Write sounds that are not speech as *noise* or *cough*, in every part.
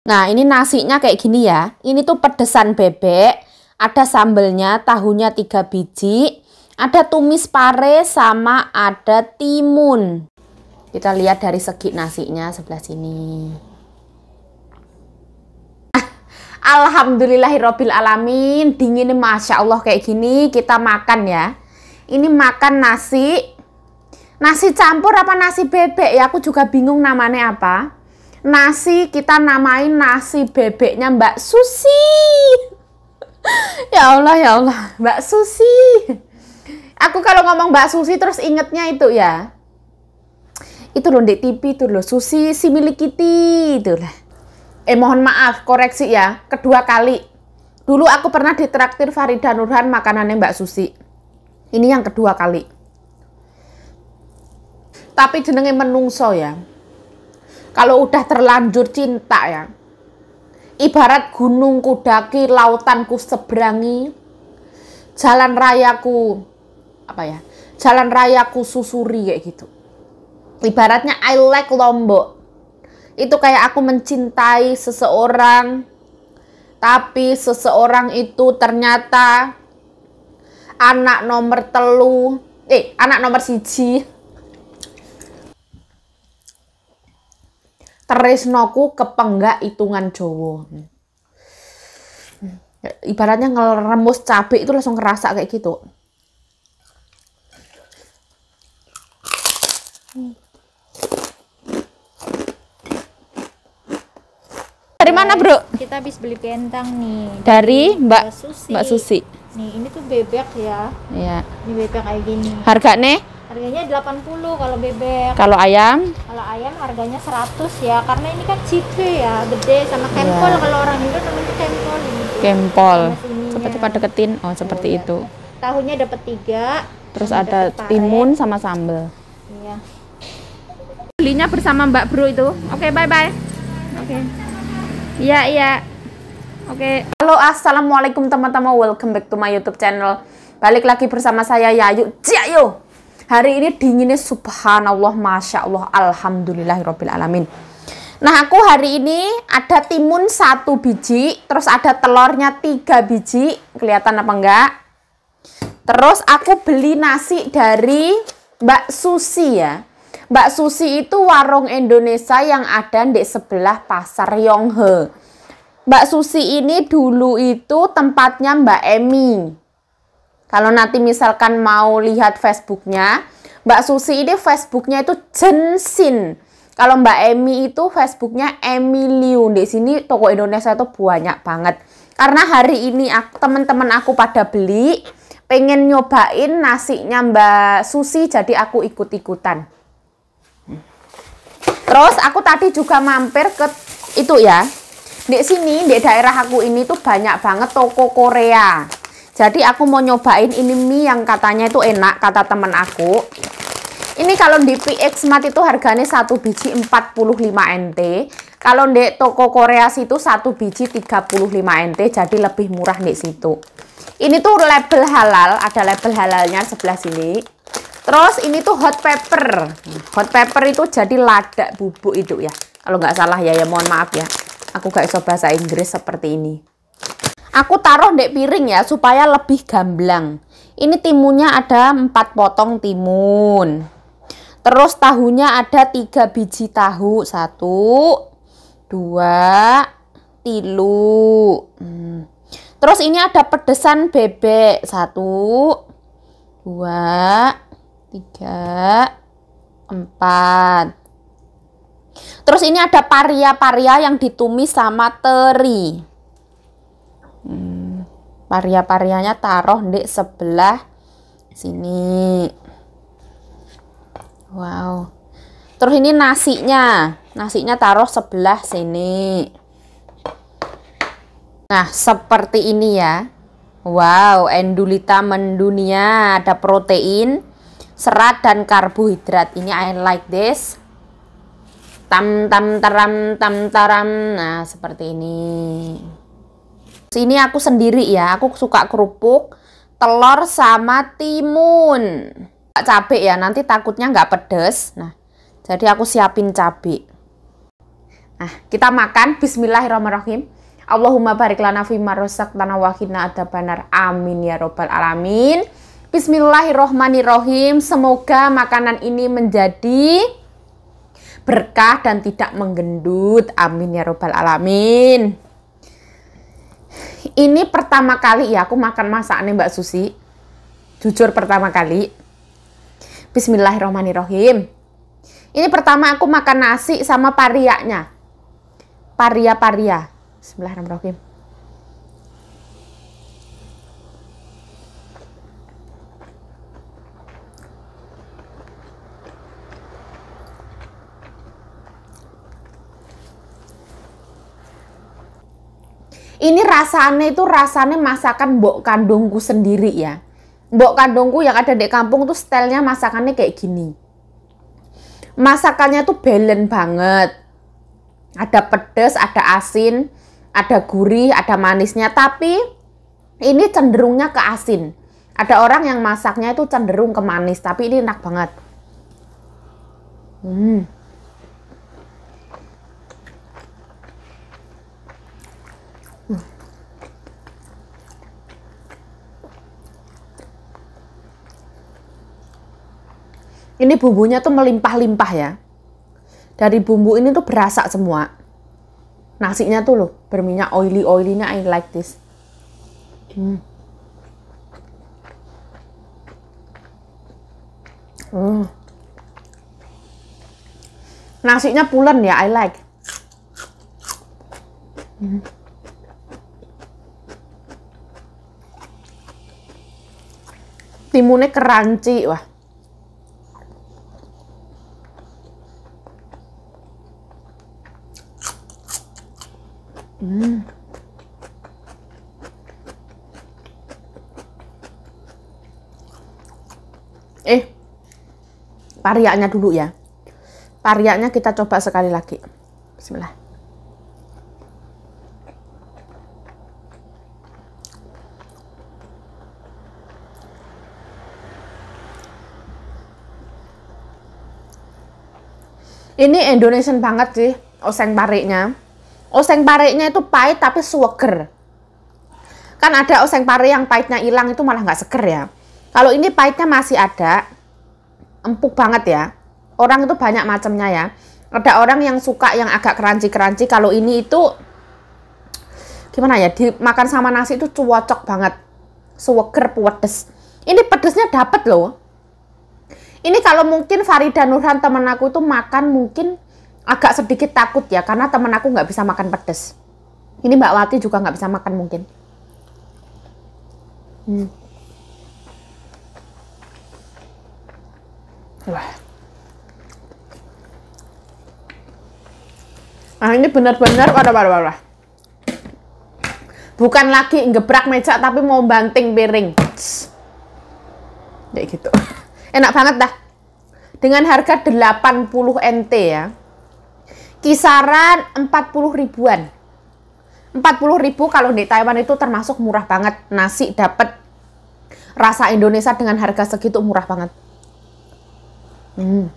Nah, ini nasinya kayak gini ya. Ini tuh pedesan bebek, ada sambelnya, tahunya 3 biji, ada tumis pare sama ada timun. Kita lihat dari segi nasinya sebelah sini. Ah, Alhamdulillahirobbil alamin, dingin masya Allah kayak gini kita makan ya. Ini makan nasi, nasi campur apa nasi bebek ya? Aku juga bingung namanya apa nasi kita namain nasi bebeknya Mbak Susi. *laughs* ya Allah, ya Allah, Mbak Susi. Aku kalau ngomong Mbak Susi terus ingetnya itu ya. Itu loh di TV itu loh, Susi Similiki itu lah. Eh mohon maaf, koreksi ya, kedua kali. Dulu aku pernah ditraktir Farida Nurhan makanannya Mbak Susi. Ini yang kedua kali. Tapi jenenge menungso ya kalau udah terlanjur cinta ya. Ibarat gunung kudaki, lautanku seberangi, jalan rayaku apa ya? Jalan rayaku susuri kayak gitu. Ibaratnya I like Lombok. Itu kayak aku mencintai seseorang tapi seseorang itu ternyata anak nomor telu eh anak nomor siji tresnoku kepenggak hitungan Jawa. Ibaratnya ngeremus cabai itu langsung kerasa kayak gitu. Dari mana, Bro? Kita habis beli kentang nih. Dari Mbak Mbak Susi. Mbak Susi. Nih, ini tuh bebek ya. Iya. Ini bebek kayak gini. Harganya? Harganya 80 kalau bebek. Kalau ayam? Kalau ayam harganya 100 ya, karena ini kan cipe ya, gede sama kempol iya. yeah. kalau orang Indo namanya kempol ini. Kempol. Seperti pada deketin. Oh, seperti oh, itu. Ya. Tahunya dapat tiga. Terus ada timun sama sambel. Iya. Belinya bersama Mbak Bro itu. Oke, okay, bye-bye. Oke. Okay. Iya, iya. Oke. Okay. Halo, assalamualaikum teman-teman. Welcome back to my YouTube channel. Balik lagi bersama saya Yayu. Ciao. Hari ini dinginnya subhanallah, masya Allah, alhamdulillahirobbilalamin. Nah aku hari ini ada timun satu biji, terus ada telurnya tiga biji, kelihatan apa enggak? Terus aku beli nasi dari Mbak Susi ya. Mbak Susi itu warung Indonesia yang ada di sebelah pasar Yonghe. Mbak Susi ini dulu itu tempatnya Mbak Emi. Kalau nanti misalkan mau lihat Facebooknya, Mbak Susi ini Facebooknya itu Jensin. Kalau Mbak Emi itu Facebooknya Emilio. Di sini toko Indonesia itu banyak banget. Karena hari ini teman-teman aku pada beli, pengen nyobain nasinya Mbak Susi, jadi aku ikut-ikutan. Terus aku tadi juga mampir ke itu ya. Di sini, di daerah aku ini tuh banyak banget toko Korea jadi aku mau nyobain ini mie yang katanya itu enak kata temen aku. Ini kalau di PX Mart itu harganya satu biji 45 NT. Kalau di toko Korea situ satu biji 35 NT jadi lebih murah di situ. Ini tuh label halal, ada label halalnya sebelah sini. Terus ini tuh hot pepper. Hot pepper itu jadi lada bubuk itu ya. Kalau nggak salah ya ya mohon maaf ya. Aku gak bisa bahasa Inggris seperti ini. Aku taruh dek piring ya supaya lebih gamblang. Ini timunnya ada 4 potong timun. Terus tahunya ada tiga biji tahu. satu, dua, tilu. Hmm. Terus ini ada pedesan bebek. satu, dua, tiga, empat. Terus ini ada paria-paria yang ditumis sama teri paria-parianya taruh di sebelah sini wow terus ini nasinya nasinya taruh sebelah sini nah seperti ini ya wow endulita mendunia ada protein serat dan karbohidrat ini I like this tam tam taram tam taram nah seperti ini ini aku sendiri ya, aku suka kerupuk, telur sama timun. Cabe ya, nanti takutnya nggak pedes. Nah, jadi aku siapin cabe. Nah, kita makan. Bismillahirrahmanirrahim. Allahumma barik lana fi rosak tanah ada banar. Amin ya robbal alamin. Bismillahirrahmanirrahim. Semoga makanan ini menjadi berkah dan tidak menggendut. Amin ya robbal alamin ini pertama kali ya aku makan masakannya Mbak Susi. Jujur pertama kali. Bismillahirrahmanirrahim. Ini pertama aku makan nasi sama pariaknya. Paria-paria. Bismillahirrahmanirrahim. Ini rasanya itu rasanya masakan mbok kandungku sendiri ya. Mbok kandungku yang ada di kampung tuh stylenya masakannya kayak gini. Masakannya tuh balance banget. Ada pedas, ada asin, ada gurih, ada manisnya. Tapi ini cenderungnya ke asin. Ada orang yang masaknya itu cenderung ke manis, tapi ini enak banget. Hmm. Hmm. Ini bumbunya tuh melimpah-limpah ya. Dari bumbu ini tuh berasa semua. Nasinya tuh loh, berminyak oily-oily-nya I like this. Hmm. Hmm. Nasinya pulen ya, I like. Hmm. timunnya keranci wah hmm. eh pariaknya dulu ya pariaknya kita coba sekali lagi bismillah Ini Indonesian banget sih oseng pareknya. Oseng pareknya itu pahit tapi suweger. Kan ada oseng pare yang pahitnya hilang itu malah nggak seger ya. Kalau ini pahitnya masih ada, empuk banget ya. Orang itu banyak macamnya ya. Ada orang yang suka yang agak keranci-keranci. Kalau ini itu gimana ya? Dimakan sama nasi itu cocok banget. Suweger pedes. Ini pedesnya dapet loh ini kalau mungkin Farida Nurhan teman aku itu makan mungkin agak sedikit takut ya karena teman aku nggak bisa makan pedes ini Mbak Wati juga nggak bisa makan mungkin hmm. wah nah ini benar-benar waduh waduh waduh. bukan lagi ngebrak meja tapi mau banting piring kayak gitu Enak banget dah. Dengan harga 80 NT ya. Kisaran 40 ribuan. 40 ribu kalau di Taiwan itu termasuk murah banget. Nasi dapat rasa Indonesia dengan harga segitu murah banget. Hmm.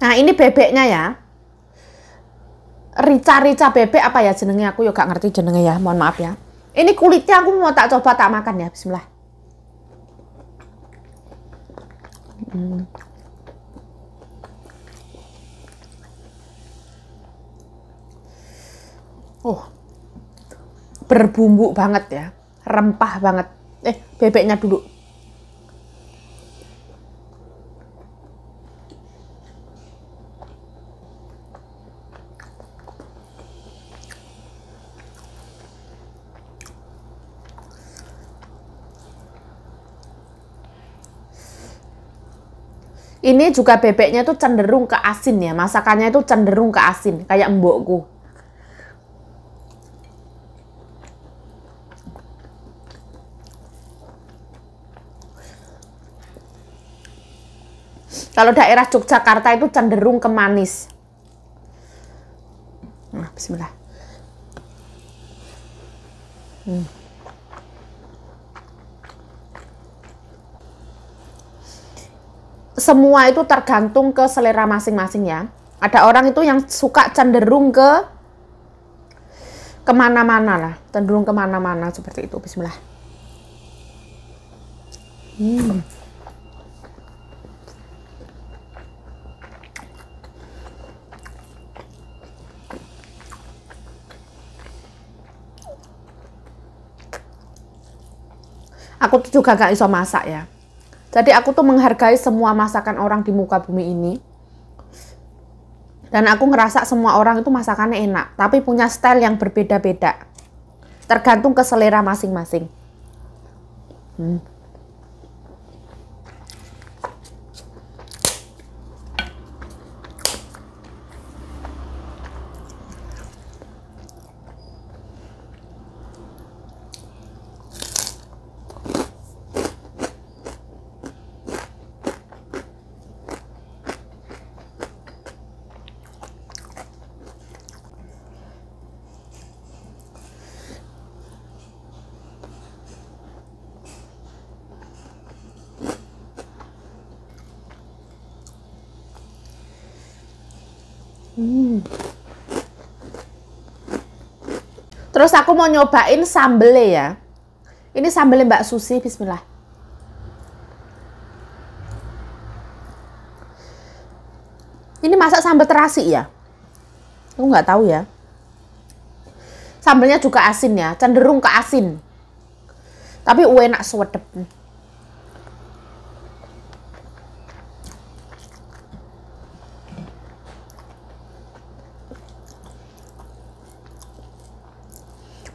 Nah ini bebeknya ya. Rica-rica bebek apa ya jenenge aku ya gak ngerti jenenge ya. Mohon maaf ya. Ini kulitnya aku mau tak coba tak makan ya. Bismillah. Hmm. Oh, berbumbu banget ya, rempah banget. Eh, bebeknya dulu. Ini juga bebeknya tuh cenderung ke asin ya, masakannya itu cenderung ke asin, kayak mbokku. Kalau daerah Yogyakarta itu cenderung ke manis. Nah, bismillah. Hmm. semua itu tergantung ke selera masing-masing ya. Ada orang itu yang suka cenderung ke kemana-mana lah, cenderung kemana-mana seperti itu. Bismillah. Hmm. Aku tuh juga gak iso masak ya. Jadi aku tuh menghargai semua masakan orang di muka bumi ini. Dan aku ngerasa semua orang itu masakannya enak, tapi punya style yang berbeda-beda. Tergantung ke selera masing-masing. Hmm. Terus aku mau nyobain sambelnya ya. Ini sambelnya Mbak Susi, bismillah. Ini masak sambal terasi ya? Aku nggak tahu ya. Sambelnya juga asin ya, cenderung ke asin. Tapi enak swedep.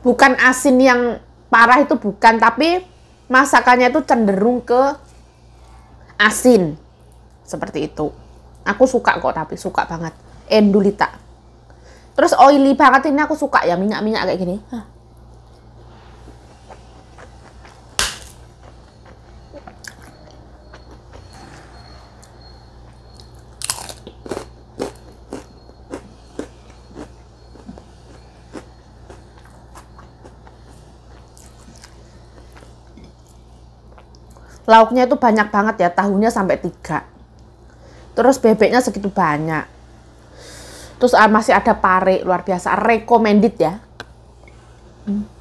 bukan asin yang parah itu bukan, tapi masakannya itu cenderung ke asin. Seperti itu. Aku suka kok tapi suka banget. Endulita. Terus oily banget ini aku suka ya minyak-minyak kayak gini. Hah. lauknya itu banyak banget ya tahunya sampai tiga terus bebeknya segitu banyak terus ah, masih ada pare luar biasa recommended ya hmm.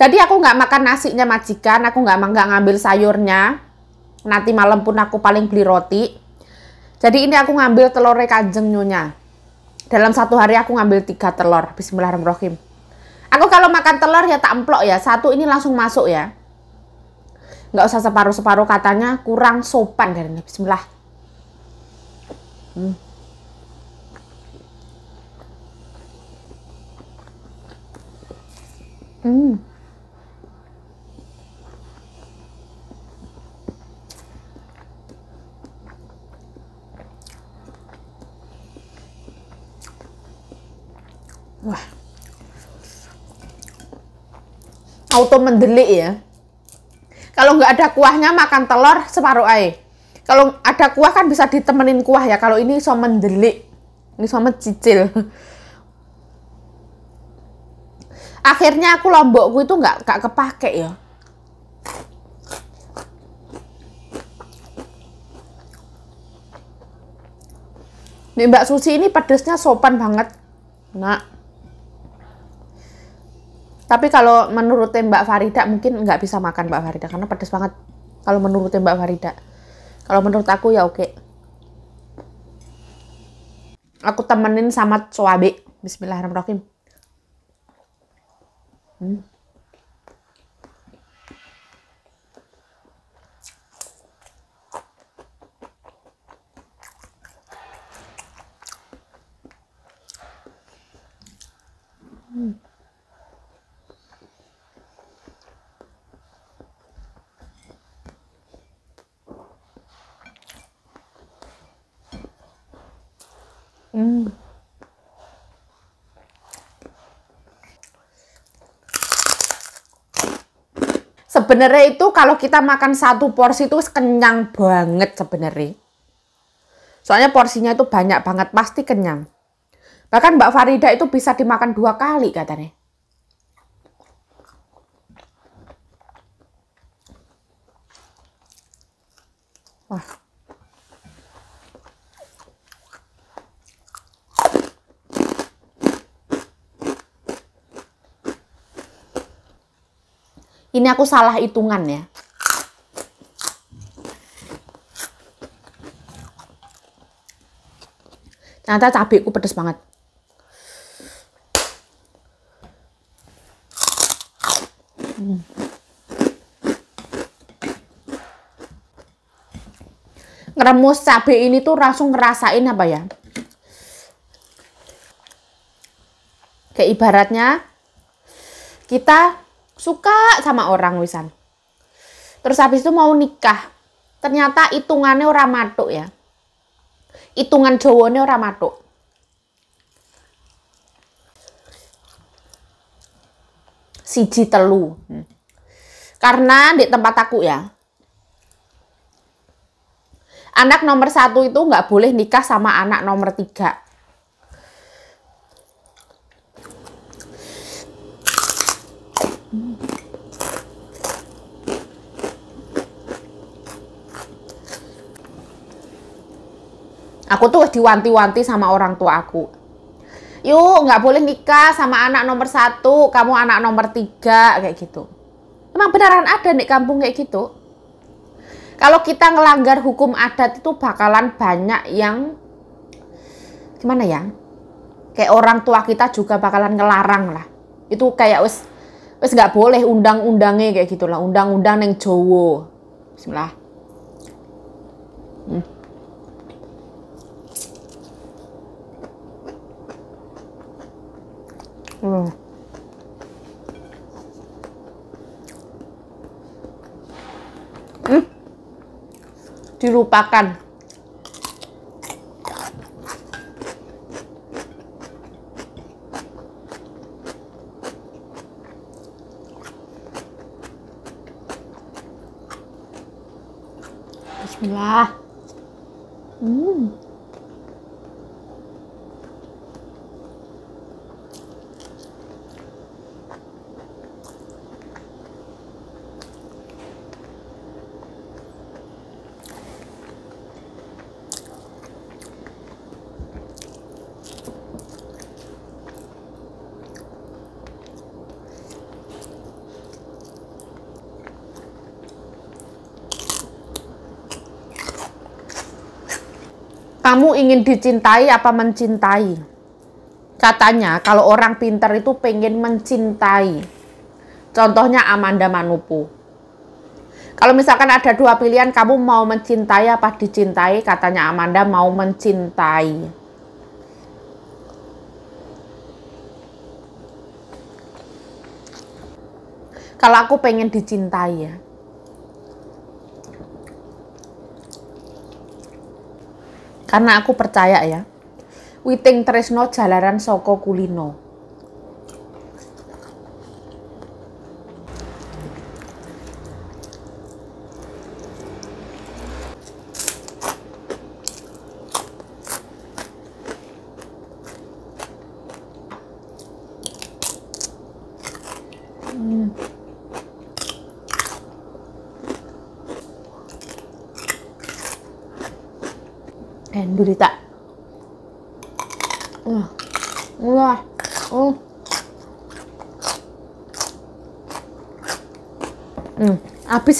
Jadi aku nggak makan nasinya majikan, aku nggak nggak ngambil sayurnya. Nanti malam pun aku paling beli roti. Jadi ini aku ngambil telur kanjeng nyonya. Dalam satu hari aku ngambil tiga telur. Bismillahirrahmanirrahim. Aku kalau makan telur ya tak emplok ya. Satu ini langsung masuk ya. Nggak usah separuh-separuh katanya kurang sopan dari ini. Bismillah. Hmm. Hmm. Wah. Auto mendelik ya. Kalau nggak ada kuahnya makan telur separuh air. Kalau ada kuah kan bisa ditemenin kuah ya. Kalau ini so mendelik. Ini so mencicil. Akhirnya aku lombokku itu nggak nggak kepake ya. Nih Mbak Susi ini pedesnya sopan banget. Nak. Tapi kalau menurut Mbak Farida mungkin nggak bisa makan Mbak Farida karena pedes banget. Kalau menurut Mbak Farida. Kalau menurut aku ya oke. Aku temenin sama suabe. Bismillahirrahmanirrahim. Hmm. Hmm. Sebenarnya itu kalau kita makan satu porsi itu kenyang banget sebenarnya. Soalnya porsinya itu banyak banget, pasti kenyang. Bahkan Mbak Farida itu bisa dimakan dua kali katanya. Wah. Ini aku salah hitungan ya. Ternyata cabeku pedes banget. Hmm. Ngeremus cabe ini tuh langsung ngerasain apa ya? Kayak ibaratnya kita suka sama orang wisan terus habis itu mau nikah ternyata hitungannya orang matuk ya hitungan jawanya orang matuk siji telu hmm. karena di tempat aku ya anak nomor satu itu nggak boleh nikah sama anak nomor tiga Aku tuh diwanti-wanti sama orang tua aku. Yuk, nggak boleh nikah sama anak nomor satu, kamu anak nomor tiga, kayak gitu. Emang beneran ada di kampung kayak gitu? Kalau kita ngelanggar hukum adat itu bakalan banyak yang gimana ya? Kayak orang tua kita juga bakalan ngelarang lah. Itu kayak wes wes nggak boleh undang-undangnya kayak gitulah, undang-undang yang Jowo. Bismillah. Hmm. Hmm. Hmm. Dilupakan. Kamu ingin dicintai apa mencintai? Katanya kalau orang pintar itu pengen mencintai. Contohnya Amanda Manupu. Kalau misalkan ada dua pilihan, kamu mau mencintai apa dicintai? Katanya Amanda mau mencintai. kalau aku pengen dicintai ya Karena aku percaya ya, Witing Tresno jalaran soko kulino.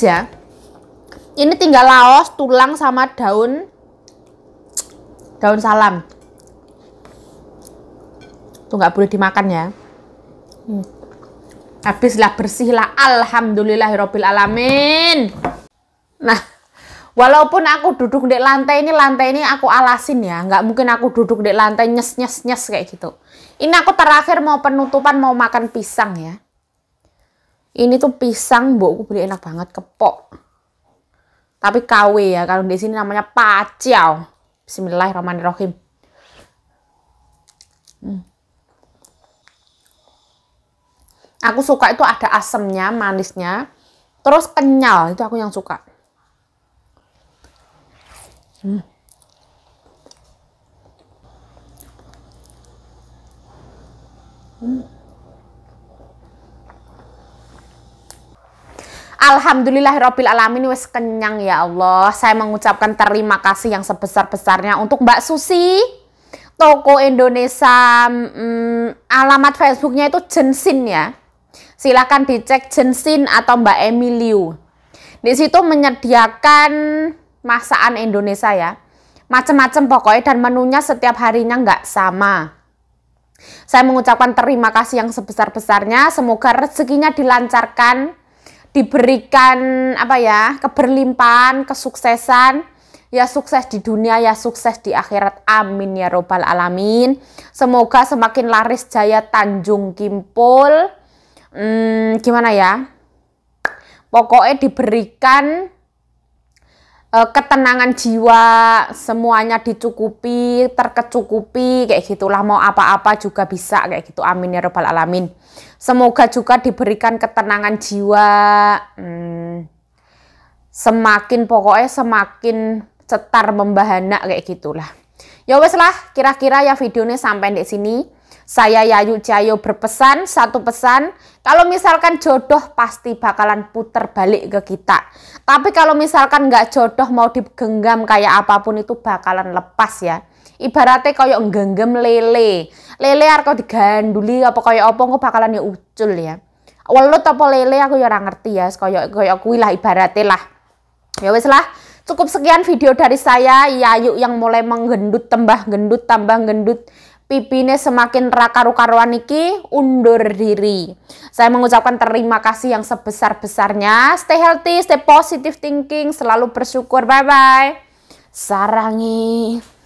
habis ya. Ini tinggal laos, tulang sama daun daun salam. Itu nggak boleh dimakan ya. Hmm. Habislah bersihlah alhamdulillahirabbil alamin. Nah, walaupun aku duduk di lantai ini lantai ini aku alasin ya nggak mungkin aku duduk di lantai nyes nyes nyes kayak gitu ini aku terakhir mau penutupan mau makan pisang ya ini tuh pisang mbokku beli enak banget kepok tapi KW ya kalau di sini namanya pacau Bismillahirrahmanirrahim hmm. aku suka itu ada asemnya manisnya terus kenyal itu aku yang suka hmm. Hmm. Alhamdulillah, Alhamdulillahirabbil alamin wes kenyang ya Allah. Saya mengucapkan terima kasih yang sebesar-besarnya untuk Mbak Susi Toko Indonesia hmm, alamat Facebooknya itu Jensin ya. Silahkan dicek Jensin atau Mbak Emiliu. Di situ menyediakan masakan Indonesia ya. Macam-macam pokoknya dan menunya setiap harinya nggak sama. Saya mengucapkan terima kasih yang sebesar-besarnya. Semoga rezekinya dilancarkan diberikan apa ya keberlimpahan kesuksesan ya sukses di dunia ya sukses di akhirat amin ya robbal alamin semoga semakin laris jaya Tanjung Kimpul hmm, gimana ya pokoknya diberikan Eh, ketenangan jiwa semuanya dicukupi terkecukupi kayak gitulah mau apa-apa juga bisa kayak gitu amin ya robbal alamin semoga juga diberikan ketenangan jiwa hmm, semakin pokoknya semakin cetar membahana kayak gitulah ya wes lah kira-kira ya videonya sampai di sini saya Yayu Jayo berpesan satu pesan, kalau misalkan jodoh pasti bakalan puter balik ke kita. Tapi kalau misalkan nggak jodoh mau digenggam kayak apapun itu bakalan lepas ya. Ibaratnya yang genggam lele. Lele kau diganduli apa kayak apa kok bakalan ya ucul ya. Walau topo lele aku ya orang ngerti ya, kayak kayak kuih lah ibaratnya lah. Ya wes lah. Cukup sekian video dari saya, Yayu yang mulai menggendut, tambah gendut, tambah gendut pipine semakin rakaru-karuan iki undur diri. Saya mengucapkan terima kasih yang sebesar-besarnya. Stay healthy, stay positive thinking, selalu bersyukur. Bye-bye. Sarangi.